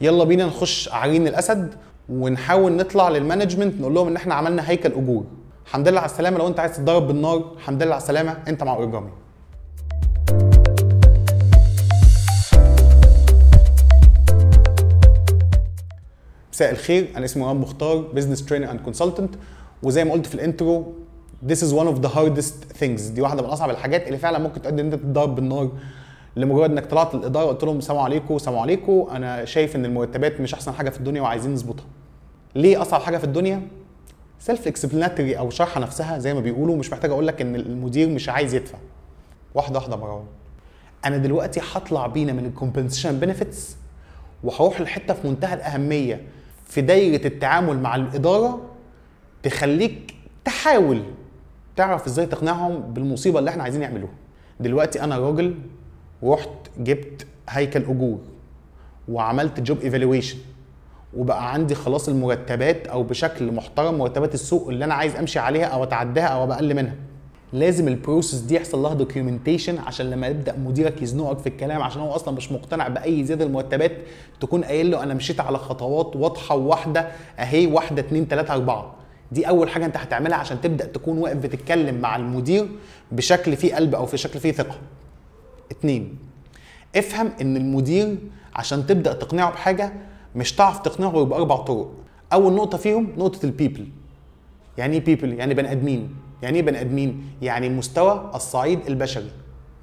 يلا بينا نخش عرين الاسد ونحاول نطلع للمانجمنت نقول لهم ان احنا عملنا هيكل اجور الحمد لله على السلامه لو انت عايز تتضرب بالنار الحمد لله على السلامه انت مع اوريجامي مساء الخير انا اسمي رام مختار بزنس ترينر اند كونسلتنت وزي ما قلت في الانترو this is one of the hardest things دي واحده من اصعب الحاجات اللي فعلا ممكن تؤدي ان انت تتضرب بالنار لمجرد انك طلعت للاداره وقلت لهم سلام عليكم سلام عليكم انا شايف ان المرتبات مش احسن حاجه في الدنيا وعايزين نظبطها ليه اصعب حاجه في الدنيا سيلف اكسبلاناتري او شرحه نفسها زي ما بيقولوا مش محتاج اقول لك ان المدير مش عايز يدفع واحده واحده مروان انا دلوقتي هطلع بينا من الكومبنسيشن بنفيتس وهروح لحته في منتهى الاهميه في دايره التعامل مع الاداره تخليك تحاول تعرف ازاي تقنعهم بالمصيبه اللي احنا عايزين نعملوها دلوقتي انا راجل ورحت جبت هيكل اجور وعملت جوب ايفالويشن وبقى عندي خلاص المرتبات او بشكل محترم مرتبات السوق اللي انا عايز امشي عليها او اتعداها او اقل منها لازم البروسيس دي يحصل لها دوكيومنتيشن عشان لما يبدا مديرك يزنقك في الكلام عشان هو اصلا مش مقتنع باي زياده المرتبات تكون قايل له انا مشيت على خطوات واضحه وواحده اهي واحده اثنين ثلاثه اربعه دي اول حاجه انت هتعملها عشان تبدا تكون واقف بتتكلم مع المدير بشكل فيه قلب او في شكل فيه ثقه اتنين افهم ان المدير عشان تبدا تقنعه بحاجه مش تعرف تقنعه باربع طرق اول نقطه فيهم نقطه البيبل يعني ايه بيبل يعني بني ادمين يعني ايه بني ادمين يعني مستوى الصعيد البشري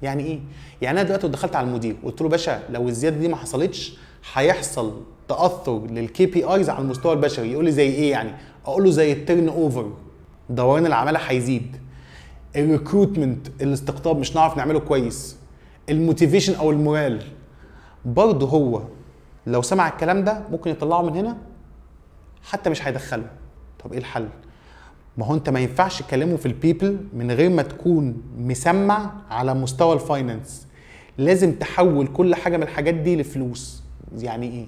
يعني ايه يعني انا دلوقتي دخلت على المدير قلت له باشا لو الزياده دي ما حصلتش هيحصل تاثر للكي بي ايز على المستوى البشري يقول لي زي ايه يعني اقول له زي التيرن اوفر دوران العماله هيزيد الريكروتمنت الاستقطاب مش هنعرف نعمله كويس الموتيفيشن او المورال برضه هو لو سمع الكلام ده ممكن يطلعه من هنا حتى مش هيدخله طب ايه الحل ما هو انت ما ينفعش تكلمه في البيبل من غير ما تكون مسمع على مستوى الفاينانس لازم تحول كل حاجه من الحاجات دي لفلوس يعني ايه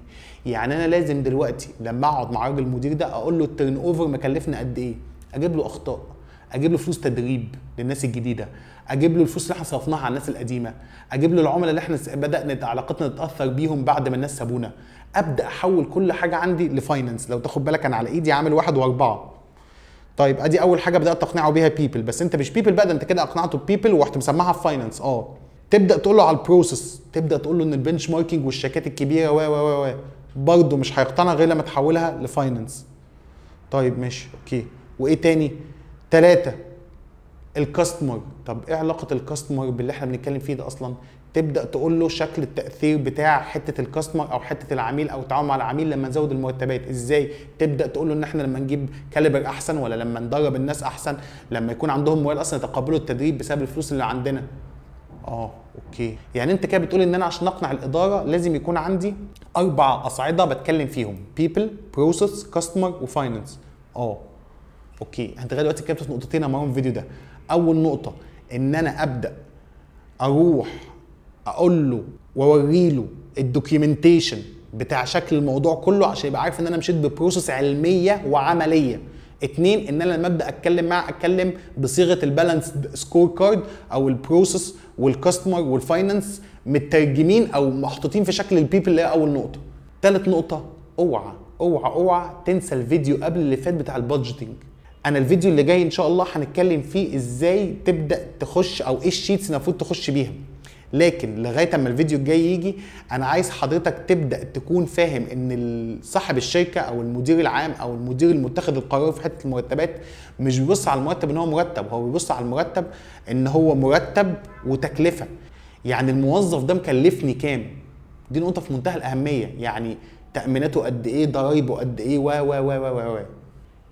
يعني انا لازم دلوقتي لما اقعد مع راجل المدير ده اقول له التيرن اوفر مكلفنا قد ايه اجيب له اخطاء اجيب له فلوس تدريب للناس الجديده اجيب له الفلوس اللي احنا صرفناها على الناس القديمه اجيب له العملاء اللي احنا بدانا علاقتنا تتاثر بيهم بعد ما الناس سابونا ابدا احول كل حاجه عندي لفاينانس لو تاخد بالك انا على ايدي عامل واحد واربعه طيب ادي اول حاجه بدات تقنعه بيها بيبل بس انت مش بيبل بقى ده انت كده اقنعته ببيبل ورحت مسمعها في فاينانس اه تبدا تقول له على البروسيس تبدا تقول له ان البنش ماركينج والشركات الكبيره و و و برضه مش هيقتنع غير لما تحولها لفاينانس طيب ماشي اوكي وايه تاني ثلاثة الكاستمر طب ايه علاقة الكاستمر باللي احنا بنتكلم فيه ده اصلا تبدا تقول له شكل التاثير بتاع حته الكاستمر او حته العميل او التعامل مع العميل لما نزود المرتبات ازاي تبدا تقول له ان احنا لما نجيب كاليبر احسن ولا لما ندرب الناس احسن لما يكون عندهم موال اصلا يتقبلوا التدريب بسبب الفلوس اللي عندنا اه اوكي يعني انت كده بتقول ان انا عشان اقنع الاداره لازم يكون عندي اربع اصعده بتكلم فيهم بيبل بروسس كاستمر وفاينانس اه اوكي انت لغايه دلوقتي كتبت في نقطتين اهم في الفيديو ده اول نقطه ان انا ابدا اروح اقول له واوري له الدوكيومنتيشن بتاع شكل الموضوع كله عشان يبقى عارف ان انا مشيت ببروسس علميه وعمليه اتنين ان انا لما ابدا اتكلم معاه اتكلم بصيغه البالانس سكور كارد او البروسس والكاستمر والفاينانس مترجمين او محطوطين في شكل البيبل اللي هي اول نقطه تالت نقطه اوعى اوعى اوعى تنسى الفيديو قبل اللي فات بتاع البادجيتنج انا الفيديو اللي جاي ان شاء الله هنتكلم فيه ازاي تبدا تخش او ايه الشيتس المفروض تخش بيها لكن لغايه اما الفيديو الجاي يجي انا عايز حضرتك تبدا تكون فاهم ان صاحب الشركه او المدير العام او المدير المتخذ القرار في حته المرتبات مش بيبص على المرتب ان هو مرتب هو بيبص على المرتب ان هو مرتب وتكلفه يعني الموظف ده مكلفني كام دي نقطه في منتهى الاهميه يعني تامينته قد ايه ضرايبه قد ايه و و و و, و.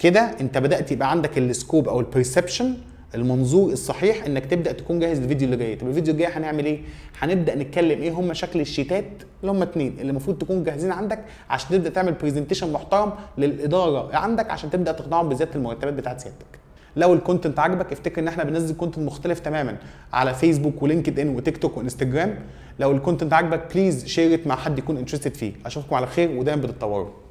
كده انت بدات يبقى عندك السكوب او البرسبشن المنظور الصحيح انك تبدا تكون جاهز للفيديو اللي جاي طب الفيديو الجاي هنعمل ايه هنبدا نتكلم ايه هم شكل الشيتات اللي هم اتنين اللي المفروض تكون جاهزين عندك عشان تبدا تعمل برزنتيشن محترم للاداره عندك عشان تبدا تقنعهم بزياده المرتبات بتاعت سيادتك لو الكونتنت عجبك افتكر ان احنا بننزل كونتنت مختلف تماما على فيسبوك ولينكد ان وتيك توك وانستجرام لو الكونتنت عجبك بليز شيرت مع حد يكون انترستد فيه اشوفكم على خير ودايما بتتطوروا